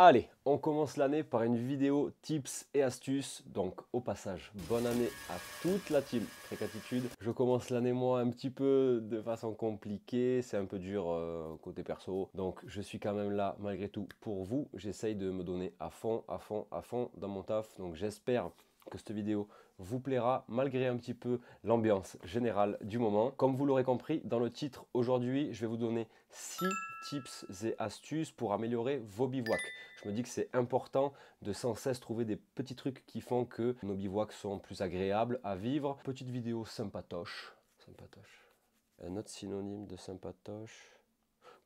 Allez, on commence l'année par une vidéo tips et astuces. Donc au passage, bonne année à toute la team gratitude. Je commence l'année moi un petit peu de façon compliquée, c'est un peu dur euh, côté perso. Donc je suis quand même là malgré tout pour vous. J'essaye de me donner à fond, à fond, à fond dans mon taf. Donc j'espère que cette vidéo vous plaira malgré un petit peu l'ambiance générale du moment. Comme vous l'aurez compris dans le titre, aujourd'hui je vais vous donner 6 tips et astuces pour améliorer vos bivouacs. Je me dis que c'est important de sans cesse trouver des petits trucs qui font que nos bivouacs sont plus agréables à vivre. Petite vidéo sympatoche. Sympatoche. Un autre synonyme de sympatoche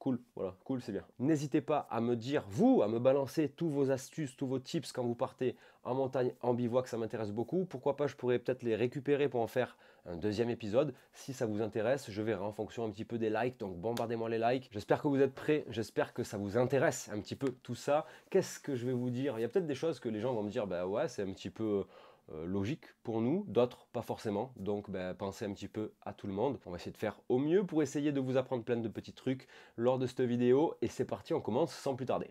cool, voilà, cool, c'est bien. N'hésitez pas à me dire, vous, à me balancer tous vos astuces, tous vos tips quand vous partez en montagne, en bivouac, ça m'intéresse beaucoup. Pourquoi pas, je pourrais peut-être les récupérer pour en faire un deuxième épisode. Si ça vous intéresse, je verrai en fonction un petit peu des likes, donc bombardez-moi les likes. J'espère que vous êtes prêts, j'espère que ça vous intéresse un petit peu tout ça. Qu'est-ce que je vais vous dire Il y a peut-être des choses que les gens vont me dire, bah ouais, c'est un petit peu... Euh, logique pour nous, d'autres pas forcément. Donc ben, pensez un petit peu à tout le monde. On va essayer de faire au mieux pour essayer de vous apprendre plein de petits trucs lors de cette vidéo. Et c'est parti, on commence sans plus tarder.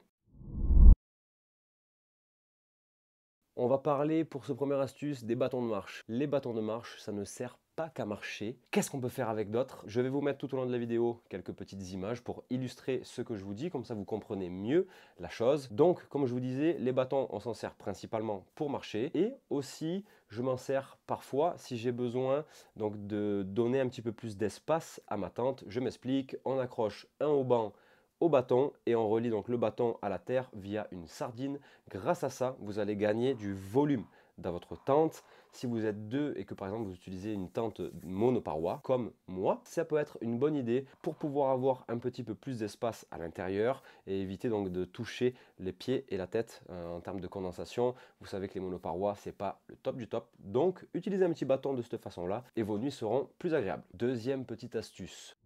On va parler pour ce premier astuce des bâtons de marche. Les bâtons de marche, ça ne sert qu'à marcher. Qu'est-ce qu'on peut faire avec d'autres Je vais vous mettre tout au long de la vidéo quelques petites images pour illustrer ce que je vous dis, comme ça vous comprenez mieux la chose. Donc, comme je vous disais, les bâtons, on s'en sert principalement pour marcher et aussi je m'en sers parfois si j'ai besoin donc de donner un petit peu plus d'espace à ma tente. Je m'explique, on accroche un banc au bâton et on relie donc le bâton à la terre via une sardine. Grâce à ça, vous allez gagner du volume dans votre tente. Si vous êtes deux et que par exemple vous utilisez une tente monoparois comme moi, ça peut être une bonne idée pour pouvoir avoir un petit peu plus d'espace à l'intérieur et éviter donc de toucher les pieds et la tête euh, en termes de condensation. Vous savez que les monoparois c'est pas le top du top, donc utilisez un petit bâton de cette façon là et vos nuits seront plus agréables. Deuxième petite astuce.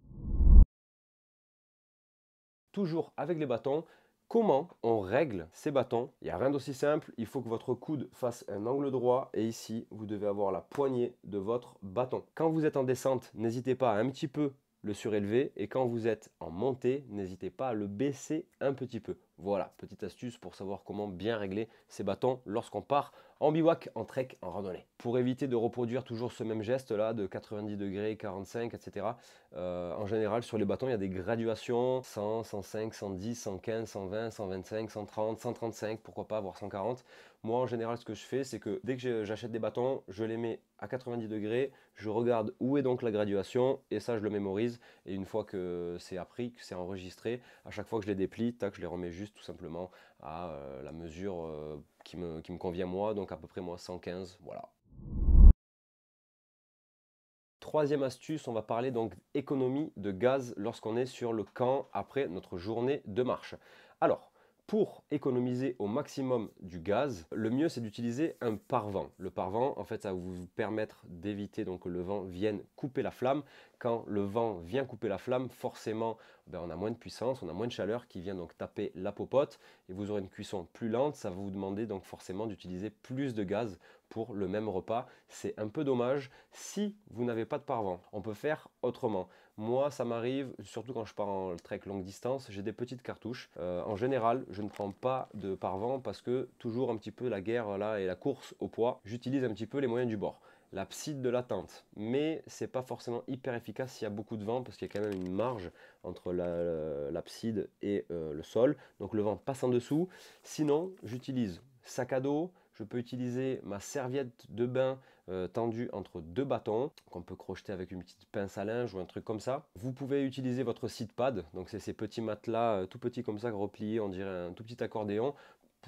Toujours avec les bâtons, Comment on règle ces bâtons Il n'y a rien d'aussi simple, il faut que votre coude fasse un angle droit et ici, vous devez avoir la poignée de votre bâton. Quand vous êtes en descente, n'hésitez pas à un petit peu le surélever et quand vous êtes en montée, n'hésitez pas à le baisser un petit peu. Voilà, petite astuce pour savoir comment bien régler ces bâtons lorsqu'on part en bivouac, en trek, en randonnée. Pour éviter de reproduire toujours ce même geste là de 90 degrés, 45, etc. Euh, en général sur les bâtons il y a des graduations 100, 105, 110, 115, 120, 125, 130, 135, pourquoi pas avoir 140. Moi, en général, ce que je fais, c'est que dès que j'achète des bâtons, je les mets à 90 degrés, je regarde où est donc la graduation, et ça, je le mémorise. Et une fois que c'est appris, que c'est enregistré, à chaque fois que je les déplie, je les remets juste tout simplement à euh, la mesure euh, qui, me, qui me convient moi, donc à peu près moi 115, voilà. Troisième astuce, on va parler donc économie de gaz lorsqu'on est sur le camp après notre journée de marche. Alors, pour économiser au maximum du gaz, le mieux c'est d'utiliser un parvent. Le parvent, en fait, ça va vous permettre d'éviter donc que le vent vienne couper la flamme. Quand le vent vient couper la flamme, forcément, ben, on a moins de puissance, on a moins de chaleur qui vient donc taper la popote et vous aurez une cuisson plus lente, ça va vous demander donc forcément d'utiliser plus de gaz pour le même repas. C'est un peu dommage si vous n'avez pas de parvent. On peut faire autrement. Moi, ça m'arrive, surtout quand je pars en trek longue distance, j'ai des petites cartouches. Euh, en général, je ne prends pas de parvent parce que toujours un petit peu la guerre là et la course au poids, j'utilise un petit peu les moyens du bord l'abside de la tente. Mais c'est pas forcément hyper efficace s'il y a beaucoup de vent parce qu'il y a quand même une marge entre l'abside et euh, le sol. Donc le vent passe en dessous. Sinon, j'utilise sac à dos. Je peux utiliser ma serviette de bain euh, tendue entre deux bâtons qu'on peut crocheter avec une petite pince à linge ou un truc comme ça. Vous pouvez utiliser votre seat pad, donc c'est ces petits matelas euh, tout petits comme ça repliés, on dirait un tout petit accordéon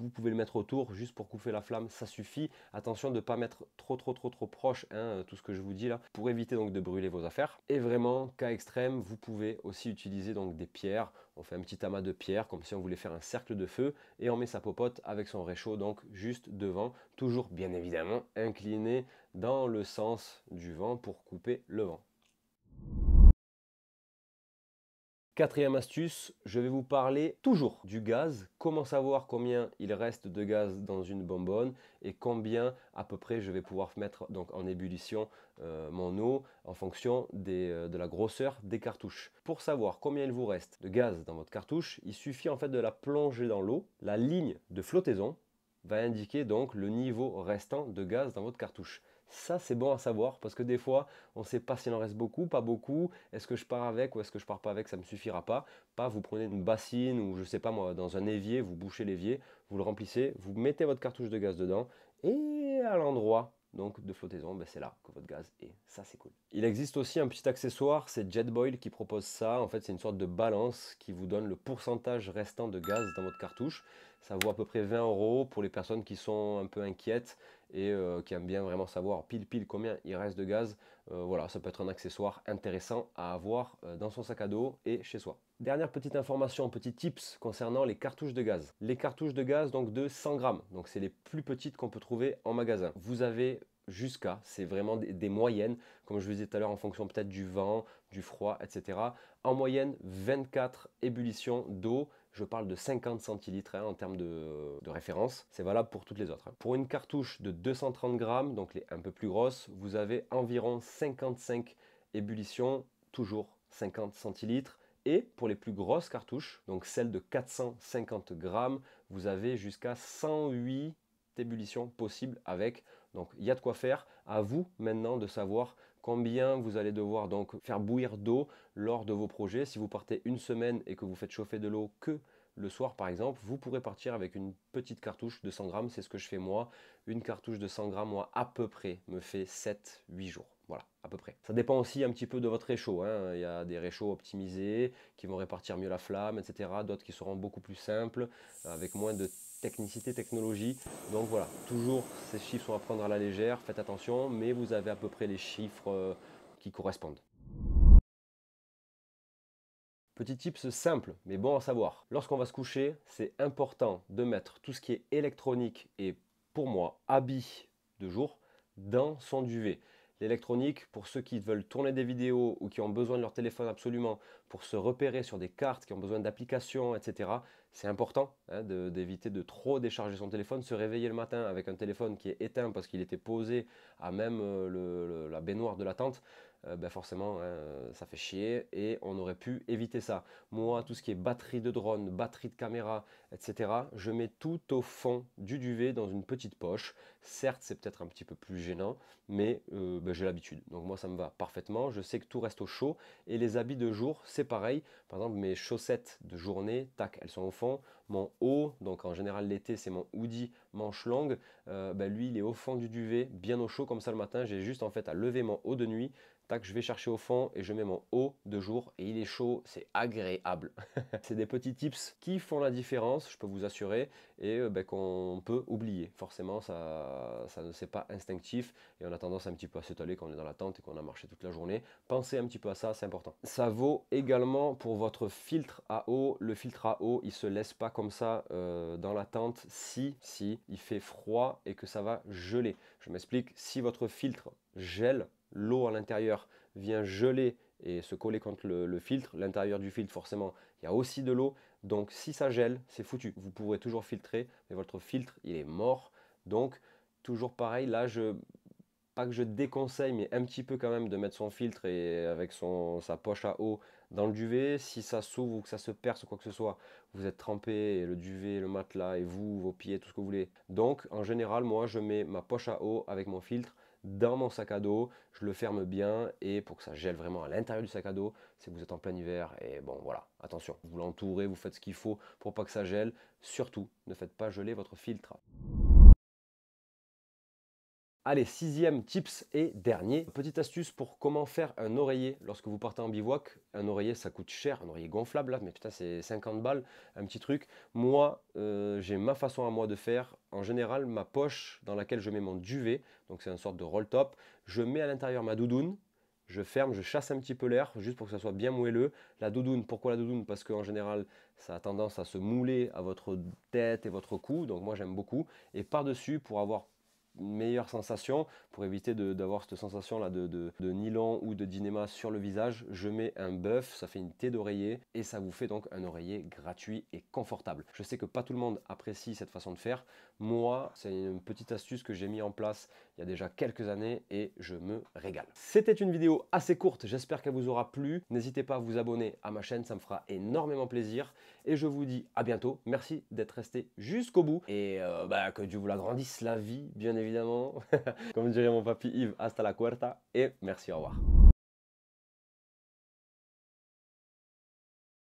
vous pouvez le mettre autour juste pour couper la flamme, ça suffit. Attention de ne pas mettre trop trop trop trop proche hein, euh, tout ce que je vous dis là pour éviter donc de brûler vos affaires. Et vraiment, cas extrême, vous pouvez aussi utiliser donc des pierres. On fait un petit amas de pierres comme si on voulait faire un cercle de feu et on met sa popote avec son réchaud donc juste devant, toujours bien évidemment incliné dans le sens du vent pour couper le vent. Quatrième astuce, je vais vous parler toujours du gaz, comment savoir combien il reste de gaz dans une bonbonne et combien à peu près je vais pouvoir mettre donc, en ébullition euh, mon eau en fonction euh, de la grosseur des cartouches. Pour savoir combien il vous reste de gaz dans votre cartouche, il suffit en fait de la plonger dans l'eau. La ligne de flottaison va indiquer donc le niveau restant de gaz dans votre cartouche. Ça, c'est bon à savoir parce que des fois, on ne sait pas s'il en reste beaucoup, pas beaucoup. Est-ce que je pars avec ou est-ce que je pars pas avec Ça ne me suffira pas. Pas vous prenez une bassine ou je sais pas moi, dans un évier, vous bouchez l'évier, vous le remplissez, vous mettez votre cartouche de gaz dedans et à l'endroit donc de flottaison, ben, c'est là que votre gaz est. Ça, c'est cool. Il existe aussi un petit accessoire, c'est JetBoil qui propose ça. En fait, c'est une sorte de balance qui vous donne le pourcentage restant de gaz dans votre cartouche. Ça vaut à peu près 20 euros pour les personnes qui sont un peu inquiètes et euh, qui aime bien vraiment savoir pile pile combien il reste de gaz, euh, voilà, ça peut être un accessoire intéressant à avoir euh, dans son sac à dos et chez soi. Dernière petite information, petit tips concernant les cartouches de gaz. Les cartouches de gaz donc de 100 grammes, donc c'est les plus petites qu'on peut trouver en magasin. Vous avez jusqu'à, c'est vraiment des, des, moyennes, comme je vous disais tout à l'heure, en fonction peut-être du vent, du froid, etc. En moyenne, 24 ébullitions d'eau je parle de 50 centilitres hein, en termes de, référence. C'est valable pour toutes les autres. Hein. Pour une cartouche de 230 grammes, donc les un peu plus grosses, vous avez environ 55 ébullitions, toujours 50 centilitres. Et pour les plus grosses cartouches, donc celles de 450 grammes, vous avez jusqu'à 108 ébullitions possibles avec. Donc il y a de quoi faire. À vous maintenant de savoir combien vous allez devoir donc faire bouillir d'eau lors de vos projets. Si vous partez une semaine et que vous faites chauffer de l'eau que le soir par exemple, vous pourrez partir avec une petite cartouche de 100 grammes, c'est ce que je fais moi. Une cartouche de 100 grammes, moi, à peu près, me fait 7-8 jours. Voilà, à peu près. Ça dépend aussi un petit peu de votre réchaud. Hein. Il y a des réchauds optimisés qui vont répartir mieux la flamme, etc. D'autres qui seront beaucoup plus simples, avec moins de technicité, technologie. Donc voilà, toujours ces chiffres sont à prendre à la légère, faites attention, mais vous avez à peu près les chiffres euh, qui correspondent. Petit tips simple, mais bon à savoir. Lorsqu'on va se coucher, c'est important de mettre tout ce qui est électronique et pour moi habit de jour dans son duvet. L'électronique, pour ceux qui veulent tourner des vidéos ou qui ont besoin de leur téléphone absolument pour se repérer sur des cartes, qui ont besoin d'applications, etc., c'est important hein, d'éviter de, trop décharger son téléphone, se réveiller le matin avec un téléphone qui est éteint parce qu'il était posé à même euh, la baignoire de la tente. Euh, ben forcément, hein, euh, ça fait chier et on aurait pu éviter ça. Moi, tout ce qui est batterie de drone, batterie de caméra, etc., je mets tout au fond du duvet dans une petite poche. Certes, c'est peut-être un petit peu plus gênant, mais euh, ben, j'ai l'habitude. Donc moi, ça me va parfaitement. Je sais que tout reste au chaud et les habits de jour, c'est pareil. Par exemple, mes chaussettes de journée, tac, elles sont au fond. Mon haut, donc en général l'été, c'est mon hoodie manche longue. ben, lui, il est au fond du duvet, bien au chaud comme ça le matin. J'ai juste en fait à lever mon haut de nuit Tac, je vais chercher au fond et je mets mon haut de jour et il est chaud, c'est agréable. c'est des petits tips qui font la différence, je peux vous assurer, et euh, ben, qu'on peut oublier. Forcément, ça, ça ne c'est pas instinctif et on a tendance un petit peu à s'étaler quand on est dans la tente et qu'on a marché toute la journée. Pensez un petit peu à ça, c'est important. Ça vaut également pour votre filtre à eau. Le filtre à eau, il se laisse pas comme ça euh, dans la tente si, si il fait froid et que ça va geler. Je m'explique, si votre filtre gèle, l'eau à l'intérieur vient geler et se coller contre le, filtre. L'intérieur du filtre, forcément, il y a aussi de l'eau. Donc si ça gèle, c'est foutu. Vous pourrez toujours filtrer, mais votre filtre, il est mort. Donc toujours pareil, là, je, pas que je déconseille, mais un petit peu quand même de mettre son filtre et avec sa poche à eau dans le duvet. Si ça s'ouvre ou que ça se perce ou quoi que ce soit, vous êtes trempé, et le duvet, le matelas et vous, vos pieds, tout ce que vous voulez. Donc en général, moi, je mets ma poche à eau avec mon filtre dans mon sac à dos, je le ferme bien et pour que ça gèle vraiment à l'intérieur du sac à dos, c'est vous êtes en plein hiver et bon voilà, attention, vous l'entourez, vous faites ce qu'il faut pour pas que ça gèle, surtout ne faites pas geler votre filtre. Allez, sixième tips et dernier, petite astuce pour comment faire un oreiller lorsque vous partez en bivouac. Un oreiller, ça coûte cher, un oreiller gonflable, là, mais putain, c'est 50 balles, un petit truc. Moi, euh, j'ai ma façon à moi de faire. En général, ma poche dans laquelle je mets mon duvet, donc c'est une sorte de roll top, je mets à l'intérieur ma doudoune, je ferme, je chasse un petit peu l'air, juste pour que ça soit bien moelleux. La doudoune, pourquoi la doudoune Parce qu'en général, ça a tendance à se mouler à votre tête et votre cou, donc moi j'aime beaucoup. Et par-dessus, pour avoir meilleure sensation. Pour éviter d'avoir cette sensation là de, de, nylon ou de dynéma sur le visage, je mets un bœuf, ça fait une thé d'oreiller et ça vous fait donc un oreiller gratuit et confortable. Je sais que pas tout le monde apprécie cette façon de faire. Moi, c'est une petite astuce que j'ai mis en place il y a déjà quelques années et je me régale. C'était une vidéo assez courte, j'espère qu'elle vous aura plu. N'hésitez pas à vous abonner à ma chaîne, ça me fera énormément plaisir et je vous dis à bientôt. Merci d'être resté jusqu'au bout et euh, bah, que Dieu vous la grandisse la vie, bien évidemment évidemment. Comme dirait mon papy Yves, hasta la cuerta et merci, au revoir.